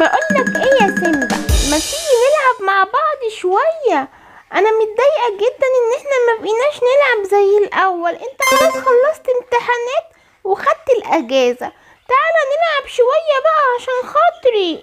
بقولك ايه يا سيمبا ما تيجي نلعب مع بعض شوية انا متضايقة جدا ان احنا ما بقيناش نلعب زي الاول انت خلاص خلصت امتحانات وخدت الاجازة تعالى نلعب شوية بقى عشان خاطري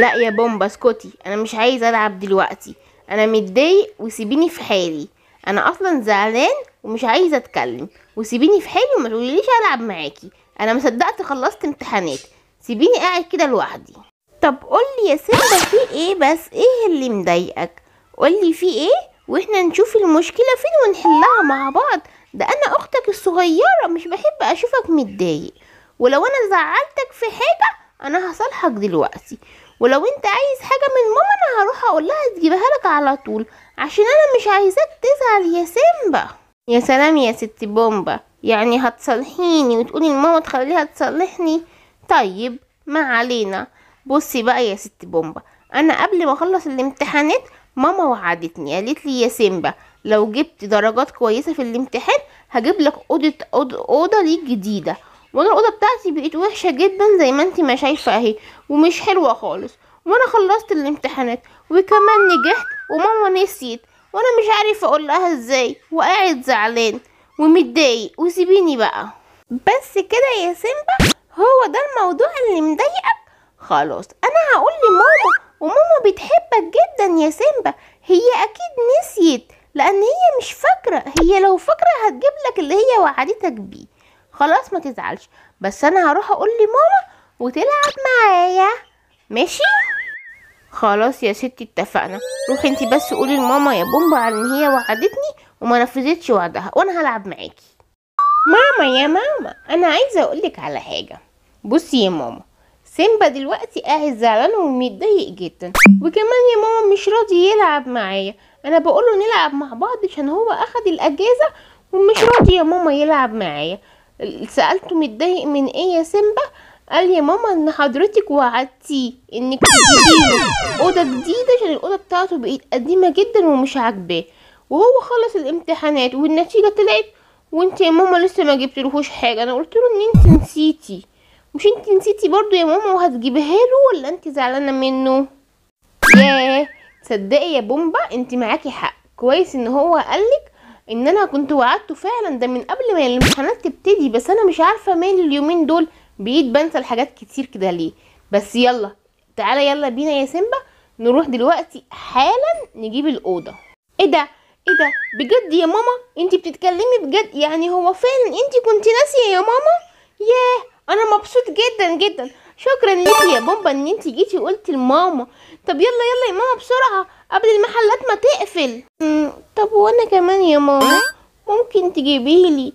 لا يا بومبا اسكتي انا مش عايزة العب دلوقتي انا متضايق وسيبيني في حالي انا اصلا زعلان ومش عايزه اتكلم وسيبيني في حالي وما تقوليليش العب معاكي انا مصدقت خلصت امتحانات سيبيني قاعد كده لوحدي طب قولي يا سيمبا في ايه بس ايه اللي مضايقك قولي في ايه واحنا نشوف المشكلة فين ونحلها مع بعض ده انا اختك الصغيرة مش بحب اشوفك متضايق ولو انا زعلتك في حاجة انا هصالحك دلوقتي ولو انت عايز حاجة من ماما انا هروح اقول لها تجيبها لك على طول عشان انا مش عايزاك تزعل يا سيمبا يا سلام يا ست بومبا يعني هتصالحيني وتقولي لماما تخليها تصالحني طيب ما علينا بصي بقى يا ست بومبا انا قبل ما اخلص الامتحانات ماما وعدتني قالت لي يا سيمبا لو جبت درجات كويسه في الامتحان هجيب لك اوضه اوضه ليك جديده وانا الاوضه بتاعتي بقت وحشه جدا زي ما انت ما شايفه اهي ومش حلوه خالص وانا خلصت الامتحانات وكمان نجحت وماما نسيت وانا مش عارفه اقول لها ازاي وقاعد زعلان ومتضايق وسيبيني بقى بس كده يا سيمبا هو ده الموضوع اللي مضايقك خلاص انا هقول لماما وماما بتحبك جدا يا سيمبا هي اكيد نسيت لان هي مش فاكره هي لو فاكره هتجيب لك اللي هي وعدتك بيه خلاص ما تزعلش بس انا هروح اقول لماما وتلعب معايا ماشي خلاص يا ستي اتفقنا روحي انت بس قولي لماما يا بومبا ان هي وعدتني وما نفذتش وعدها وانا هلعب معاكي ماما يا ماما انا عايزه اقولك على حاجه بصي يا ماما سيمبا دلوقتي قاعد زعلان ومتضايق جدا وكمان يا ماما مش راضي يلعب معايا انا بقوله نلعب مع بعض عشان هو اخد الاجازه ومش راضي يا ماما يلعب معايا سالته متضايق من ايه يا سيمبا قال يا ماما ان حضرتك وعدتيه انك تجيبيله اوضه جديده عشان الاوضه بتاعته بقت قديمه جدا ومش عاجباه وهو خلص الامتحانات والنتيجه طلعت وانت يا ماما لسه ما جبتلهوش حاجه انا قلت له ان انت نسيتي مش انت نسيتي برضو يا ماما وهتجيبها له ولا انت زعلانه منه ياه تصدقي يا بومبا انت معاكي حق كويس ان هو قالك ان انا كنت وعدته فعلا ده من قبل ما الامتحانات تبتدي بس انا مش عارفه مالي اليومين دول بقيت بنسى الحاجات كتير كده ليه بس يلا تعالى يلا بينا يا سيمبا نروح دلوقتي حالا نجيب الاوضه ايه ده ايه ده بجد يا ماما انت بتتكلمي بجد يعني هو فعلا انت كنت ناسيه يا ماما ياه انا مبسوط جدا جدا شكرا ليكي يا بومبا ان انت جيتي وقلتي لماما طب يلا يلا يا ماما بسرعه قبل المحلات ما تقفل طب وانا كمان يا ماما ممكن تجيبيه لي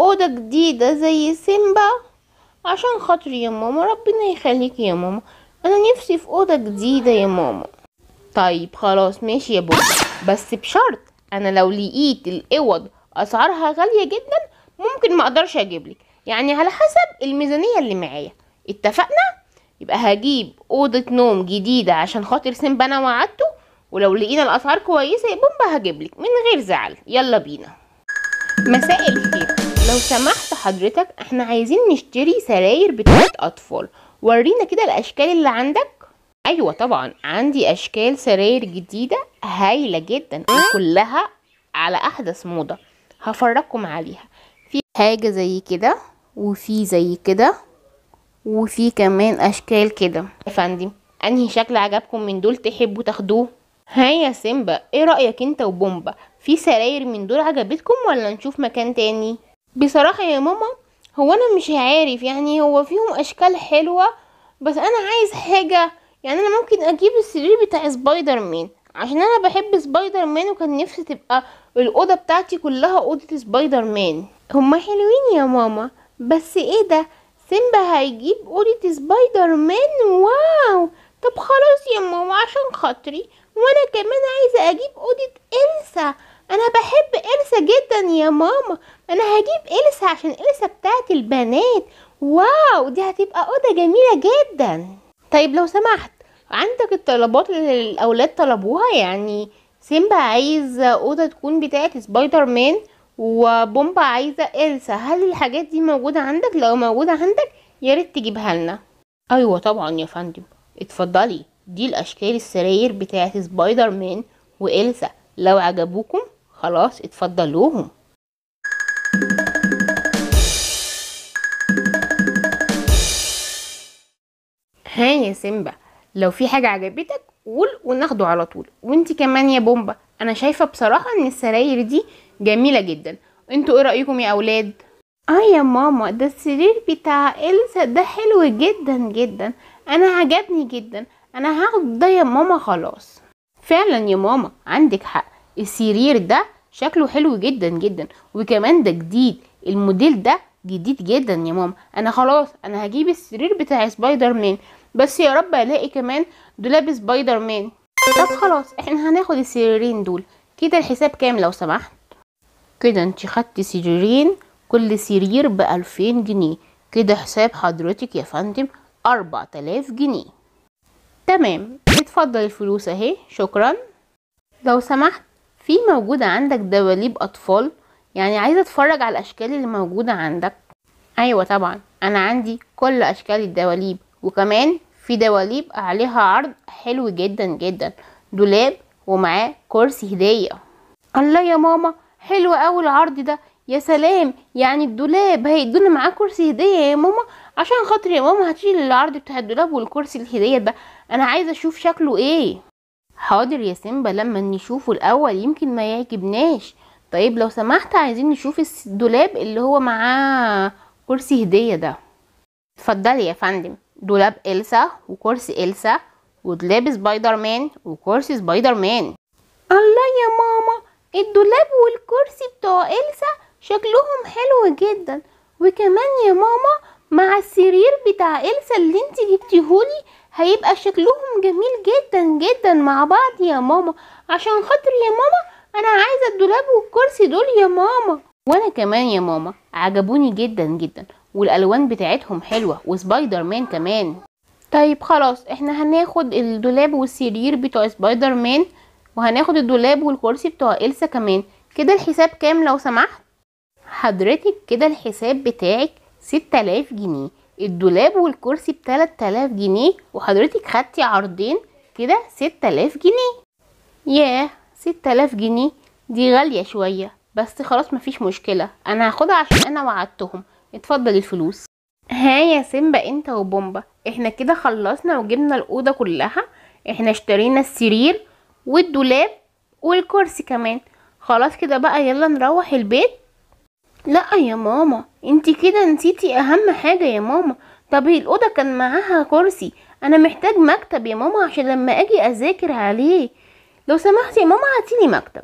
اوضه جديده زي سيمبا عشان خاطري يا ماما ربنا يخليكي يا ماما انا نفسي في اوضه جديده يا ماما طيب خلاص ماشي يا بومبا بس بشرط انا لو لقيت الاوض اسعارها غاليه جدا ممكن ما اقدرش اجيب لك يعني على حسب الميزانية اللي معايا اتفقنا يبقى هجيب اوضة نوم جديدة عشان خاطر سيمبا انا وعدته ولو لقينا الاسعار كويسة بومبا هجيبلك من غير زعل يلا بينا مساء الخير لو سمحت حضرتك احنا عايزين نشتري سراير بتاعت اطفال ورينا كده الاشكال اللي عندك ايوه طبعا عندي اشكال سراير جديدة هايلة جدا وكلها على احدث موضة هفرجكم عليها في حاجة زي كده وفي زي كده وفي كمان اشكال كده يا فندم انهي شكل عجبكم من دول تحبوا تاخدوه ها يا سيمبا ايه رايك انت وبومبا في سراير من دول عجبتكم ولا نشوف مكان تاني بصراحه يا ماما هو انا مش عارف يعني هو فيهم اشكال حلوه بس انا عايز حاجه يعني انا ممكن اجيب السرير بتاع سبايدر مان عشان انا بحب سبايدر مان وكان نفسي تبقى الاوضه بتاعتي كلها اوضه سبايدر مان هما حلوين يا ماما بس ايه ده سيمبا هيجيب قولة سبايدر مان واو طب خلاص يا ماما عشان خاطري وانا كمان عايزة اجيب قولة إلسا انا بحب إلسا جدا يا ماما انا هجيب إلسا عشان إلسا بتاعت البنات واو دي هتبقى أوضة جميلة جدا طيب لو سمحت عندك الطلبات اللي الأولاد طلبوها يعني سيمبا عايز أوضة تكون بتاعت سبايدر مان وبومبا عايزة إلسا هل الحاجات دي موجودة عندك لو موجودة عندك ياريت تجيبها لنا أيوة طبعا يا فندم اتفضلي دي الأشكال السراير بتاعت سبايدر مان وإلسا لو عجبوكم خلاص اتفضلوهم ها يا سيمبا لو في حاجة عجبتك قول وناخده على طول وانت كمان يا بومبا انا شايفة بصراحة ان السراير دي جميلة جدا انتوا ايه رأيكم يا اولاد اه يا ماما ده السرير بتاع إلسا ده حلو جدا جدا انا عجبني جدا انا هاخد ده يا ماما خلاص فعلا يا ماما عندك حق السرير ده شكله حلو جدا جدا وكمان ده جديد الموديل ده جديد جدا يا ماما انا خلاص انا هجيب السرير بتاع سبايدر مان بس يا رب الاقي كمان دولاب سبايدر مان طب خلاص احنا هناخد السريرين دول كده الحساب كام لو سمحت كده انت خدتي سريرين كل سرير بألفين جنيه كده حساب حضرتك يا فندم أربع جنيه تمام اتفضل الفلوس اهي شكرا لو سمحت في موجودة عندك دواليب أطفال يعني عايزة اتفرج على الأشكال اللي موجودة عندك أيوة طبعا أنا عندي كل أشكال الدواليب وكمان في دواليب عليها عرض حلو جدا جدا دولاب ومعاه كرسي هدية الله يا ماما حلو قوي العرض ده يا سلام يعني الدولاب هيدونا معاه كرسي هديه يا ماما عشان خاطر يا ماما هتشيل العرض بتاع الدولاب والكرسي الهديه ده انا عايزه اشوف شكله ايه حاضر يا سيمبا لما نشوفه الاول يمكن ما يعجبناش طيب لو سمحت عايزين نشوف الدولاب اللي هو معاه كرسي هديه ده اتفضلي يا فندم دولاب إلسا وكرسي إلسا ودولاب سبايدر مان وكرسي سبايدر مان الله يا ماما الدولاب والكرسي بتوع إلسا شكلهم حلو جدا وكمان يا ماما مع السرير بتاع إلسا اللي انت جبتيهولي هيبقى شكلهم جميل جدا جدا مع بعض يا ماما عشان خاطر يا ماما انا عايزة الدولاب والكرسي دول يا ماما وانا كمان يا ماما عجبوني جدا جدا والالوان بتاعتهم حلوة وسبايدر مان كمان طيب خلاص احنا هناخد الدولاب والسرير بتوع سبايدر مان وهناخد الدولاب والكرسي بتوع إلسا كمان كده الحساب كام لو سمحت حضرتك كده الحساب بتاعك آلاف جنيه الدولاب والكرسي بتلات آلاف جنيه وحضرتك خدتي عرضين كده آلاف جنيه ياه آلاف جنيه دي غالية شوية بس خلاص مفيش مشكلة انا هاخدها عشان انا وعدتهم اتفضل الفلوس ها يا سيمبا انت وبومبا احنا كده خلصنا وجبنا الأوضة كلها احنا اشترينا السرير والدولاب والكرسي كمان خلاص كده بقى يلا نروح البيت لا يا ماما انتي كده نسيتي اهم حاجة يا ماما طب هي الأوضة كان معاها كرسي انا محتاج مكتب يا ماما عشان لما اجي اذاكر عليه لو سمحتي يا ماما هاتيلي مكتب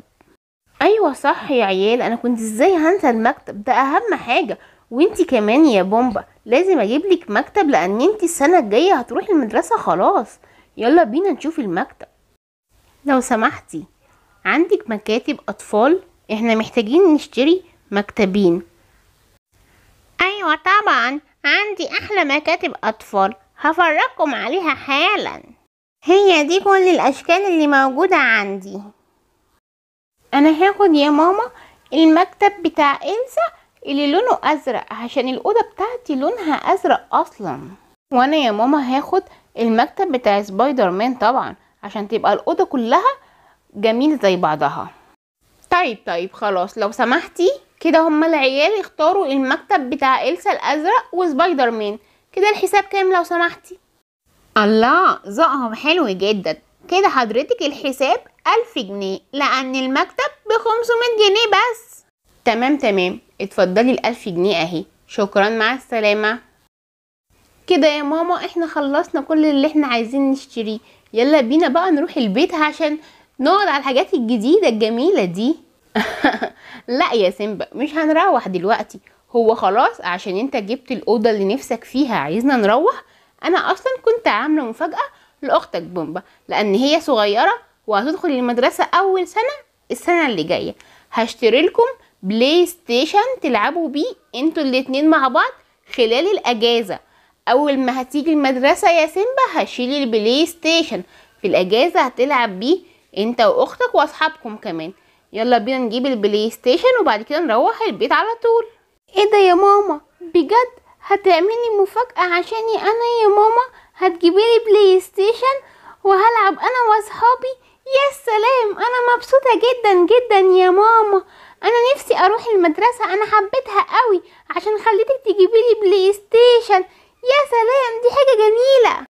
ايوه صح يا عيال انا كنت ازاي هنسى المكتب ده اهم حاجه وانتي كمان يا بومبا لازم اجيب لك مكتب لان انتي السنه الجايه هتروحي المدرسه خلاص يلا بينا نشوف المكتب لو سمحتي عندك مكاتب أطفال إحنا محتاجين نشتري مكتبين أيوة طبعا عندي أحلى مكاتب أطفال هفرجكم عليها حالا هي دي كل الأشكال اللي موجودة عندي أنا هاخد يا ماما المكتب بتاع إنسا اللي لونه أزرق عشان الأوضة بتاعتي لونها أزرق أصلا وأنا يا ماما هاخد المكتب بتاع سبايدر مان طبعا عشان تبقى الأوضة كلها جميل زي بعضها طيب طيب خلاص لو سمحتي كده هما العيال اختاروا المكتب بتاع إلسا الأزرق وسبايدر مان كده الحساب كام لو سمحتي الله ذوقهم حلو جدا كده حضرتك الحساب ألف جنيه لأن المكتب بخمسمية جنيه بس تمام تمام اتفضلي الألف جنيه أهي شكرا مع السلامة كده يا ماما احنا خلصنا كل اللي احنا عايزين نشتريه يلا بينا بقى نروح البيت عشان نقعد على الحاجات الجديدة الجميلة دي لا يا سيمبا مش هنروح دلوقتي هو خلاص عشان انت جبت الأوضة اللي نفسك فيها عايزنا نروح أنا أصلا كنت عاملة مفاجأة لأختك بومبا لأن هي صغيرة وهتدخل المدرسة أول سنة السنة اللي جاية هشتري لكم بلاي ستيشن تلعبوا بيه انتوا الاتنين مع بعض خلال الأجازة اول ما هتيجي المدرسه يا سيمبا هشيل البلاي ستيشن في الاجازه هتلعب بيه انت واختك واصحابكم كمان يلا بينا نجيب البلاي ستيشن وبعد كده نروح البيت على طول ايه ده يا ماما بجد هتعملي مفاجأة عشاني انا يا ماما هتجيبيلي بلاي ستيشن وهلعب انا واصحابي يا سلام انا مبسوطة جدا جدا يا ماما انا نفسي اروح المدرسة انا حبيتها قوي عشان خليتك تجيبيلي بلاي ستيشن يا سلام دي حاجة جميلة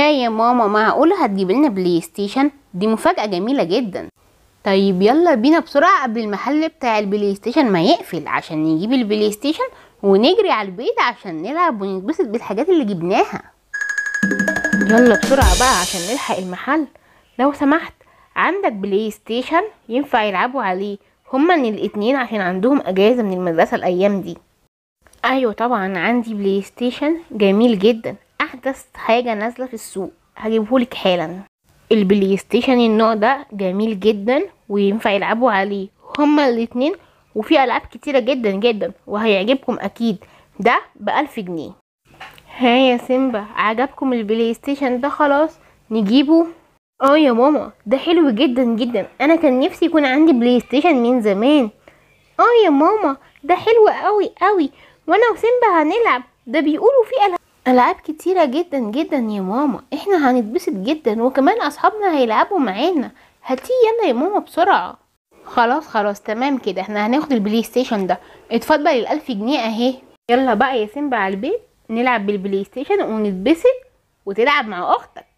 يا يا ماما معقولة هتجيب لنا بلاي ستيشن دي مفاجأة جميلة جدا طيب يلا بينا بسرعة قبل المحل بتاع البلاي ستيشن ما يقفل عشان نجيب البلاي ستيشن ونجري على البيت عشان نلعب ونتبسط بالحاجات اللي جبناها يلا بسرعة بقى عشان نلحق المحل لو سمحت عندك بلاي ستيشن ينفع يلعبوا عليه هما من الاتنين عشان عندهم اجازة من المدرسة الايام دي ايوه طبعا عندي بلاي ستيشن جميل جدا احدث حاجه نازله في السوق هجيبهولك حالا البلاي ستيشن النوع ده جميل جدا وينفع يلعبوا عليه هما الاتنين وفي العاب كتيرة جدا جدا وهيعجبكم اكيد ده بألف جنيه ها يا سيمبا عجبكم البلاي ستيشن ده خلاص نجيبه اه يا ماما ده حلو جدا جدا انا كان نفسي يكون عندي بلاي ستيشن من زمان اه يا ماما ده حلو قوي قوي وانا وسيمبا هنلعب ده بيقولوا في العاب كتيرة جدا جدا يا ماما احنا هنتبسط جدا وكمان اصحابنا هيلعبوا معانا هاتيه يلا يا ماما بسرعة خلاص خلاص تمام كده احنا هناخد البلاي ستيشن ده اتفضل الالف جنيه اهي يلا بقى يا سيمبا على البيت نلعب بالبلاي ستيشن ونتبسط وتلعب مع اختك